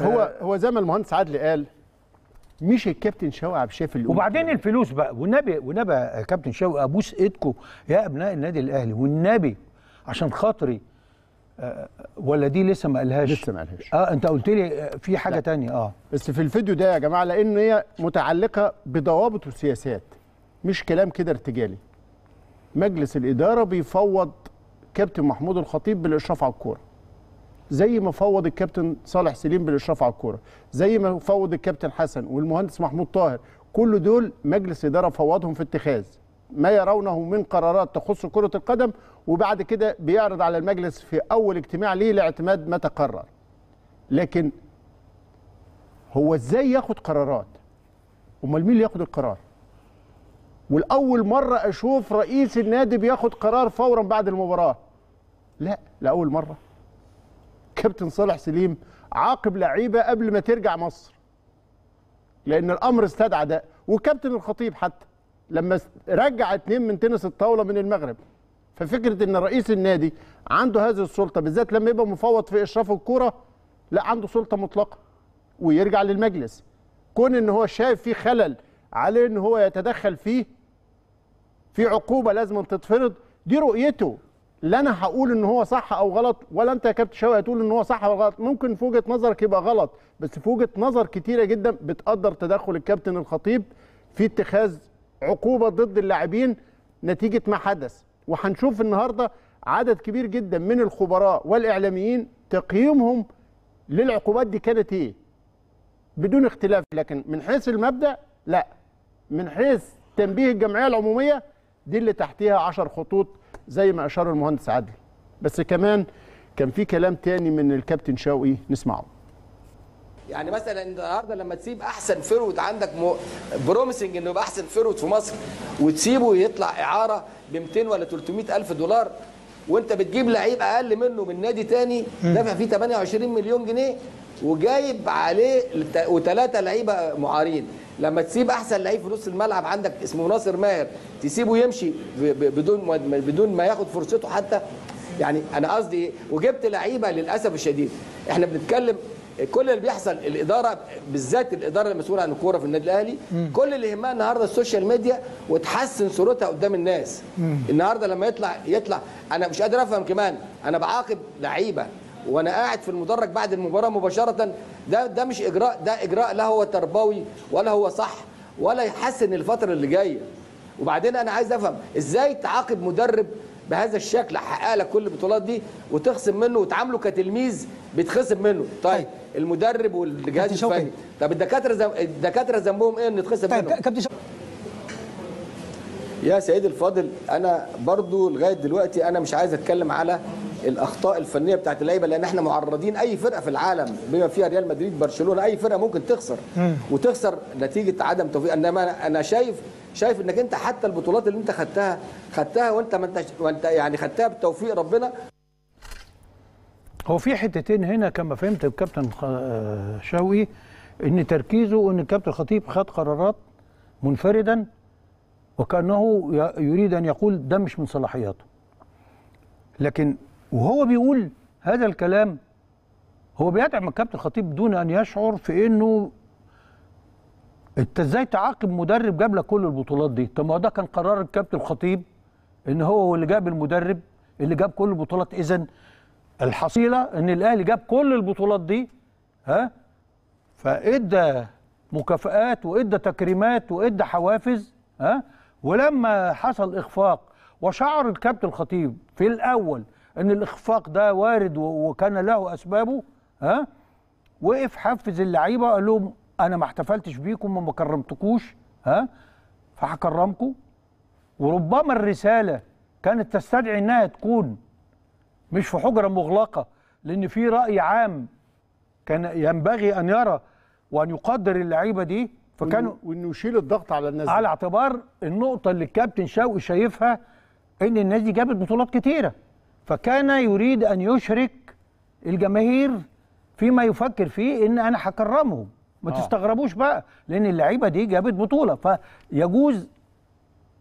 هو آه. هو زي ما المهندس عدلي قال مش الكابتن شوقي عبد الشافي وبعدين الفلوس بقى والنبي والنبي يا كابتن شوقي ابوس ايدكم يا ابناء النادي الاهلي والنبي عشان خاطري أه ولا دي لسه ما قالهاش لسه ما قالهاش اه انت قلت لي آه، في حاجه لا. تانية اه بس في الفيديو ده يا جماعه لان هي متعلقه بضوابط وسياسات مش كلام كده ارتجالي مجلس الاداره بيفوض كابتن محمود الخطيب بالاشراف على الكوره زي ما فوض الكابتن صالح سليم بالاشراف على الكوره زي ما فوض الكابتن حسن والمهندس محمود طاهر كل دول مجلس اداره فوضهم في اتخاذ ما يرونه من قرارات تخص كره القدم وبعد كده بيعرض على المجلس في اول اجتماع ليه لاعتماد ما تقرر لكن هو ازاي ياخد قرارات امال مين اللي ياخد القرار والاول مره اشوف رئيس النادي بياخد قرار فورا بعد المباراه لا لاول مره الكابتن صالح سليم عاقب لعيبه قبل ما ترجع مصر لان الامر استدعى ده وكابتن الخطيب حتى لما رجع اتنين من تنس الطاوله من المغرب ففكره ان رئيس النادي عنده هذه السلطه بالذات لما يبقى مفوض في اشراف الكوره لا عنده سلطه مطلقه ويرجع للمجلس كون ان هو شايف فيه خلل عليه ان هو يتدخل فيه في عقوبه لازم تتفرض دي رؤيته لا انا هقول ان هو صح او غلط ولا انت يا كابتن شوقي هتقول ان هو صح او غلط ممكن في وجهه نظرك يبقى غلط بس في وجهه نظر كتيره جدا بتقدر تدخل الكابتن الخطيب في اتخاذ عقوبه ضد اللاعبين نتيجه ما حدث وهنشوف النهارده عدد كبير جدا من الخبراء والاعلاميين تقييمهم للعقوبات دي كانت ايه بدون اختلاف لكن من حيث المبدا لا من حيث تنبيه الجمعيه العموميه دي اللي تحتيها 10 خطوط زي ما اشار المهندس عادل بس كمان كان في كلام تاني من الكابتن شوقي نسمعه يعني مثلا النهارده لما تسيب احسن فيرود عندك بروميسنج انه يبقى احسن فيرود في مصر وتسيبه يطلع اعاره ب 200 ولا 300 الف دولار وانت بتجيب لعيب اقل منه من نادي تاني دافع فيه 28 مليون جنيه وجايب عليه وثلاثه لعيبه معارين لما تسيب احسن لعيب في نص الملعب عندك اسمه ناصر ماهر تسيبه يمشي بدون بدون ما ياخد فرصته حتى يعني انا قصدي إيه؟ وجبت لعيبه للاسف الشديد احنا بنتكلم كل اللي بيحصل الاداره بالذات الاداره المسؤوله عن الكوره في النادي الاهلي مم. كل اللي يهمها النهارده السوشيال ميديا وتحسن صورتها قدام الناس مم. النهارده لما يطلع يطلع انا مش قادر افهم كمان انا بعاقب لعيبه وانا قاعد في المدرج بعد المباراه مباشره ده ده مش اجراء ده اجراء لا هو تربوي ولا هو صح ولا يحسن الفتره اللي جايه وبعدين انا عايز افهم ازاي تعاقب مدرب بهذا الشكل حقق لك كل البطولات دي وتخصم منه وتعامله كتلميذ بيتخصم منه طيب, طيب. المدرب والجهاز الفني طب الدكاتره زم... الدكاتره ذنبهم ايه ان يتخصم طيب. منه كابتن يا سيدي الفاضل انا برضو لغايه دلوقتي انا مش عايز اتكلم على الاخطاء الفنيه بتاعت اللعيبه لان احنا معرضين اي فرقه في العالم بما فيها ريال مدريد برشلونه اي فرقه ممكن تخسر وتخسر نتيجه عدم توفيق انما انا شايف شايف انك انت حتى البطولات اللي انت خدتها خدتها وانت ما انت وانت يعني خدتها بتوفيق ربنا هو في حتتين هنا كما فهمت الكابتن آه، شوقي ان تركيزه ان الكابتن خطيب خد قرارات منفردا وكانه يريد ان يقول ده مش من صلاحياته لكن وهو بيقول هذا الكلام هو بيدعم الكابتن الخطيب دون ان يشعر في انه انت ازاي تعاقب مدرب جاب لك كل البطولات دي؟ طب ما هو ده كان قرار الكابتن الخطيب ان هو اللي جاب المدرب اللي جاب كل البطولات اذا الحصيله ان الاهلي جاب كل البطولات دي ها فادى مكافئات وادى تكريمات وادى حوافز ها ولما حصل اخفاق وشعر الكابتن الخطيب في الاول ان الاخفاق ده وارد وكان له اسبابه ها وقف حفز اللعيبه قال لهم انا ما احتفلتش بيكم وما كرمتكوش ها فهكرمكم وربما الرساله كانت تستدعي انها تكون مش في حجره مغلقه لان في راي عام كان ينبغي ان يرى وان يقدر اللعيبه دي فكانوا وانه يشيل الضغط على الناس على اعتبار النقطه اللي الكابتن شوقي شايفها ان الناس دي جابت بطولات كتيره فكان يريد أن يشرك الجماهير فيما يفكر فيه إن أنا هكرمهم ما آه. تستغربوش بقى لأن اللعيبة دي جابت بطولة فيجوز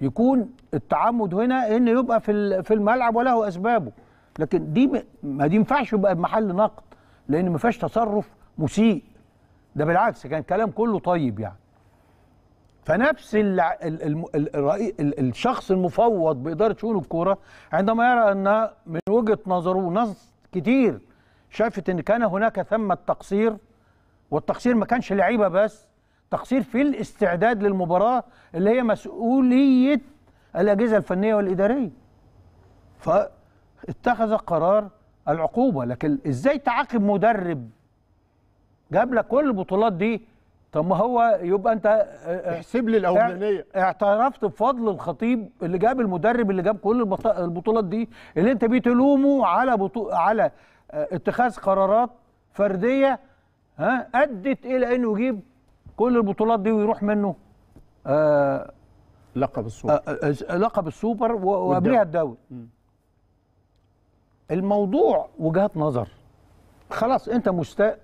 يكون التعمد هنا إن يبقى في في الملعب وله أسبابه لكن دي ما دي ينفعش يبقى محل نقد لأن ما فيهاش تصرف مسيء ده بالعكس كان كلام كله طيب يعني فنفس الشخص المفوض بإدارة شؤون الكورة عندما يرى أن من وجهة نظره ناس كتير شافت أن كان هناك ثمة تقصير والتقصير ما كانش لعيبة بس تقصير في الاستعداد للمباراة اللي هي مسؤولية الأجهزة الفنية والإدارية فاتخذ قرار العقوبة لكن إزاي تعاقب مدرب جاب لك كل البطولات دي طب ما هو يبقى انت آه، آه، احسب لي الاولانيه اعترفت بفضل الخطيب اللي جاب المدرب اللي جاب كل البطولات دي اللي انت بتلومه على بطو... على آه، اتخاذ قرارات فرديه ها ادت الى انه يجيب كل البطولات دي ويروح منه آه لقب السوبر آه لقب السوبر وقبلها الدوري الموضوع وجهات نظر خلاص انت مشتاق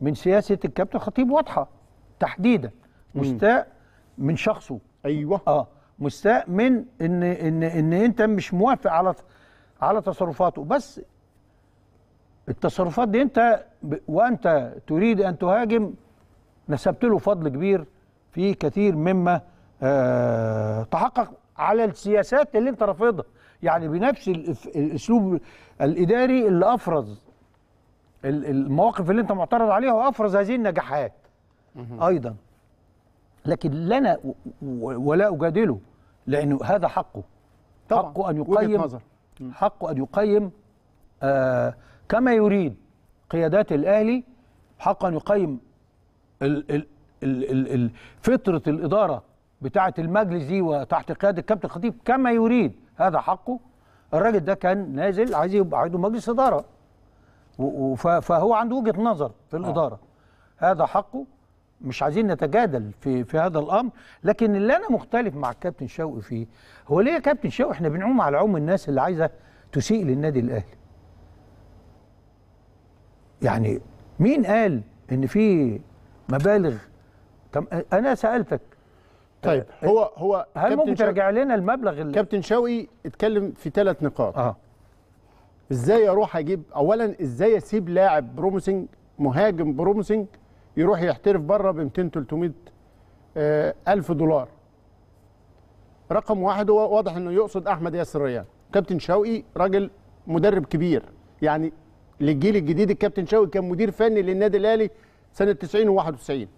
من سياسه الكابتن خطيب واضحه تحديدا مستاء من شخصه ايوه اه مستاء من ان ان ان انت مش موافق على على تصرفاته بس التصرفات دي انت وانت تريد ان تهاجم نسبت له فضل كبير في كثير مما آه تحقق على السياسات اللي انت رافضها يعني بنفس الاسلوب الاداري اللي افرز المواقف اللي انت معترض عليها وافرز هذه النجاحات ايضا لكن لنا ولا اجادله لانه هذا حقه طبعا حقه ان يقيم نظر. حقه ان يقيم آه كما يريد قيادات الاهلي حقه ان يقيم ال فتره الاداره بتاعه المجلس دي وتحت قياده الكابتن الخطيب كما يريد هذا حقه الراجل ده كان نازل عايز يبقى عنده مجلس اداره فهو عنده وجهه نظر في آه. الاداره آه. هذا حقه مش عايزين نتجادل في في هذا الامر لكن اللي انا مختلف مع الكابتن شوقي فيه هو ليه يا كابتن شوقي احنا بنعوم على عوم الناس اللي عايزه تسيء للنادي الاهلي يعني مين قال ان في مبالغ طب انا سالتك طيب هو هو هل ممكن ترجع لنا المبلغ اللي كابتن شوقي اتكلم في ثلاث نقاط اه ازاي اروح اجيب اولا ازاي اسيب لاعب بروميسنج مهاجم بروميسنج يروح يحترف بره ب 200 300 آه، ألف دولار رقم واحد هو واضح انه يقصد احمد ياسر ريان كابتن شوقي راجل مدرب كبير يعني للجيل الجديد الكابتن شوقي كان مدير فني للنادي الاهلي سنه 90 و91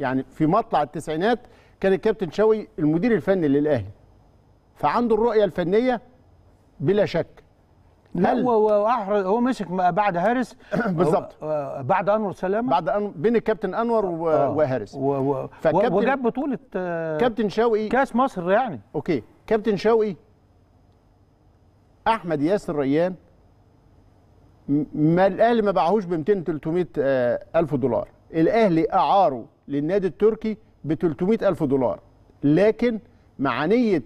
يعني في مطلع التسعينات كان الكابتن شوقي المدير الفني للاهلي فعنده الرؤيه الفنيه بلا شك لا هو هو مسك بعد هارس بالظبط آه، بعد انور سلامه بعد أن... بين الكابتن انور و... آه. وهارس و... و... فكابتن وجاب بطوله آه، كابتن شوقي كاس مصر يعني اوكي كابتن شوقي احمد ياسر ريان ما الاهلي ما باعهوش ب 200 300 الف دولار الاهلي اعاره للنادي التركي ب 300 الف دولار لكن مع نيه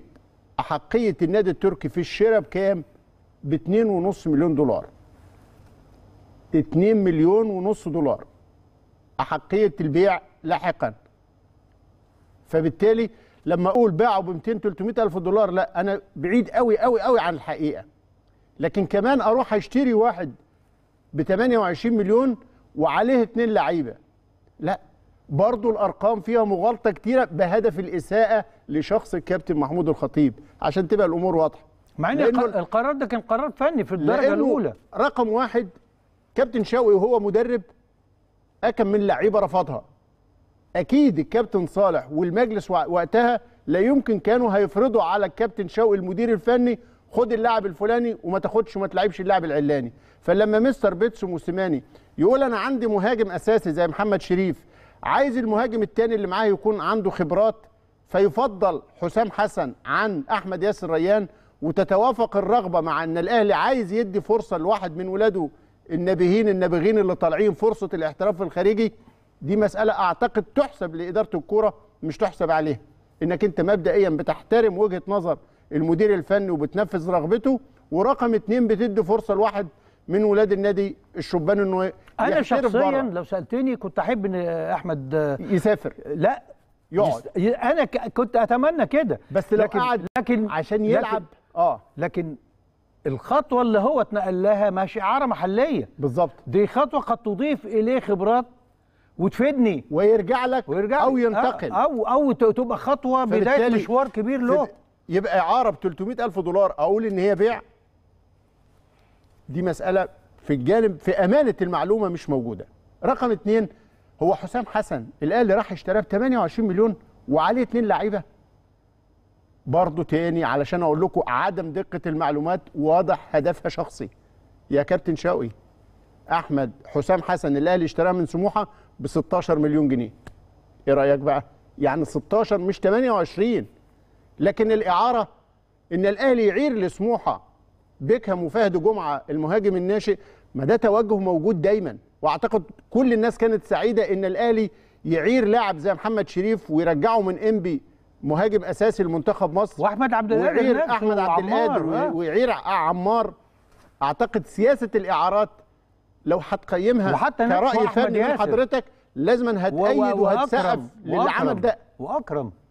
احقيه النادي التركي في الشراء بكام ب 2.5 مليون دولار 2 مليون ونص دولار أحقية البيع لاحقا فبالتالي لما أقول باعه ب 200 300 ألف دولار لا أنا بعيد قوي قوي قوي عن الحقيقة لكن كمان أروح أشتري واحد ب 28 مليون وعليه اتنين لعيبة لا برضو الأرقام فيها مغالطة كتيرة بهدف الإساءة لشخص الكابتن محمود الخطيب عشان تبقى الأمور واضحة مع ان القرار ده كان قرار فني في الدرجه الاولى رقم واحد كابتن شوقي وهو مدرب اكم من لعيبه رفضها اكيد الكابتن صالح والمجلس وقتها لا يمكن كانوا هيفرضوا على الكابتن شوقي المدير الفني خد اللاعب الفلاني وما تاخدش وما تلعبش اللاعب العلاني فلما مستر بيتس موسيماني يقول انا عندي مهاجم اساسي زي محمد شريف عايز المهاجم الثاني اللي معاه يكون عنده خبرات فيفضل حسام حسن عن احمد ياسر ريان وتتوافق الرغبه مع ان الاهلي عايز يدي فرصه لواحد من ولاده النابهين النابغين اللي طالعين فرصه الاحتراف الخارجي دي مساله اعتقد تحسب لاداره الكوره مش تحسب عليها انك انت مبدئيا بتحترم وجهه نظر المدير الفني وبتنفذ رغبته ورقم اتنين بتدي فرصه لواحد من ولاد النادي الشبان انه انا شخصيا برا. لو سالتني كنت احب ان احمد يسافر لا يقعد انا كنت اتمنى كده بس لو لكن قعد لكن عشان يلعب لكن اه لكن الخطوه اللي هو اتنقل لها ماشي اعاره محليه بالظبط دي خطوه قد تضيف اليه خبرات وتفيدني ويرجع لك ويرجع او آه. ينتقل او او تبقى خطوه بدايه مشوار كبير له يبقى اعاره ب 300000 دولار اقول ان هي بيع دي مساله في الجانب في امانه المعلومه مش موجوده رقم اتنين هو حسام حسن الاهلي راح اشتراه ب 28 مليون وعليه اتنين لعيبه برضو تاني علشان اقول لكم عدم دقه المعلومات واضح هدفها شخصي يا كابتن شوقي احمد حسام حسن الاهلي اشتراه من سموحه ب 16 مليون جنيه ايه رايك بقى يعني 16 مش 28 لكن الاعاره ان الاهلي يعير لسموحه بيكهام وفهد جمعه المهاجم الناشئ ما ده توجه موجود دايما واعتقد كل الناس كانت سعيده ان الاهلي يعير لاعب زي محمد شريف ويرجعه من انبي مهاجم اساسي لمنتخب مصر واحمد عبد القادر ويعير احمد عبد القادر آه. ويعير آه، عمار اعتقد سياسه الاعارات لو هتقيمها كراي فني من حضرتك لازم هتأيد وهتسقف للعمل ده واكرم